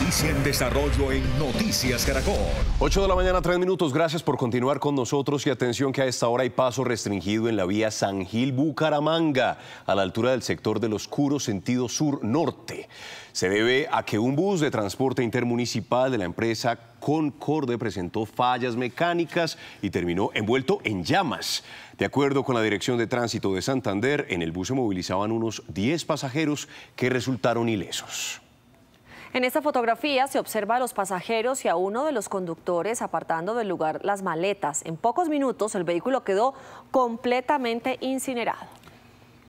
Noticia en desarrollo en Noticias Caracol. 8 de la mañana, 3 minutos. Gracias por continuar con nosotros y atención que a esta hora hay paso restringido en la vía San Gil Bucaramanga, a la altura del sector del Oscuro, sentido sur-norte. Se debe a que un bus de transporte intermunicipal de la empresa Concorde presentó fallas mecánicas y terminó envuelto en llamas. De acuerdo con la Dirección de Tránsito de Santander, en el bus se movilizaban unos 10 pasajeros que resultaron ilesos. En esta fotografía se observa a los pasajeros y a uno de los conductores apartando del lugar las maletas. En pocos minutos el vehículo quedó completamente incinerado.